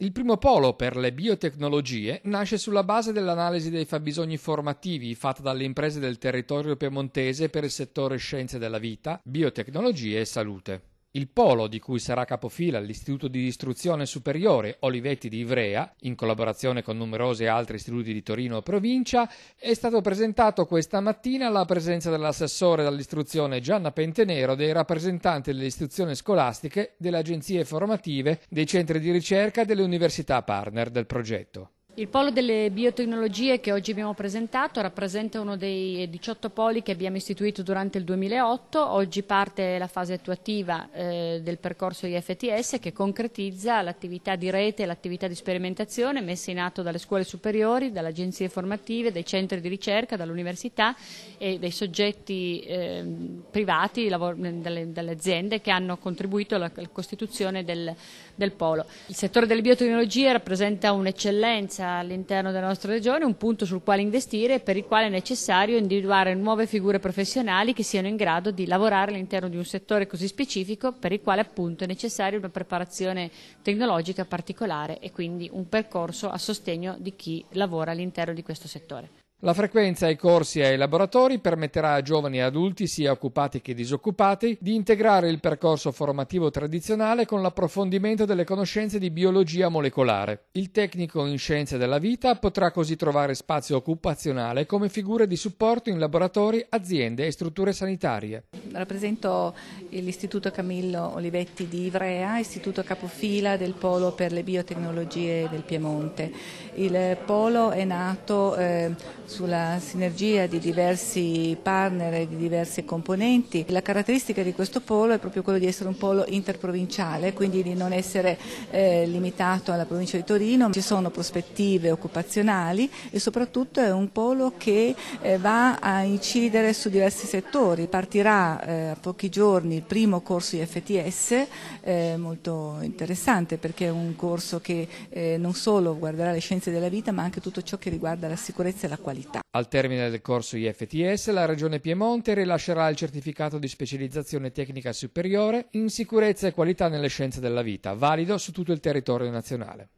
Il primo polo per le biotecnologie nasce sulla base dell'analisi dei fabbisogni formativi fatta dalle imprese del territorio piemontese per il settore scienze della vita, biotecnologie e salute. Il polo di cui sarà capofila l'Istituto di Istruzione Superiore Olivetti di Ivrea, in collaborazione con numerosi altri istituti di Torino e provincia, è stato presentato questa mattina alla presenza dell'assessore dall'istruzione Gianna Pentenero, dei rappresentanti delle istituzioni scolastiche, delle agenzie formative, dei centri di ricerca e delle università partner del progetto. Il polo delle biotecnologie che oggi abbiamo presentato rappresenta uno dei 18 poli che abbiamo istituito durante il 2008. Oggi parte la fase attuativa eh, del percorso IFTS che concretizza l'attività di rete l'attività di sperimentazione messa in atto dalle scuole superiori, dalle agenzie formative, dai centri di ricerca, dall'università e dai soggetti eh, privati, dalle, dalle, aziende che hanno contribuito alla, alla costituzione del, del polo. Il settore delle biotecnologie rappresenta un'eccellenza all'interno della nostra regione, un punto sul quale investire e per il quale è necessario individuare nuove figure professionali che siano in grado di lavorare all'interno di un settore così specifico per il quale appunto è necessaria una preparazione tecnologica particolare e quindi un percorso a sostegno di chi lavora all'interno di questo settore. La frequenza ai corsi e ai laboratori permetterà a giovani e adulti, sia occupati che disoccupati, di integrare il percorso formativo tradizionale con l'approfondimento delle conoscenze di biologia molecolare. Il tecnico in scienze della vita potrà così trovare spazio occupazionale come figure di supporto in laboratori, aziende e strutture sanitarie. Rappresento l'Istituto Camillo Olivetti di Ivrea, istituto capofila del Polo per le biotecnologie del Piemonte. Il Polo è nato eh, sulla sinergia di diversi partner e di diverse componenti. La caratteristica di questo polo è proprio quella di essere un polo interprovinciale, quindi di non essere eh, limitato alla provincia di Torino. Ci sono prospettive occupazionali e soprattutto è un polo che eh, va a incidere su diversi settori. Partirà eh, a pochi giorni il primo corso IFTS, eh, molto interessante perché è un corso che eh, non solo guarderà le scienze della vita ma anche tutto ciò che riguarda la sicurezza e la qualità specialità. Al termine del corso IFTS la Regione Piemonte rilascerà il certificato di specializzazione tecnica superiore in sicurezza e qualità nelle scienze della vita, valido su tutto il territorio nazionale.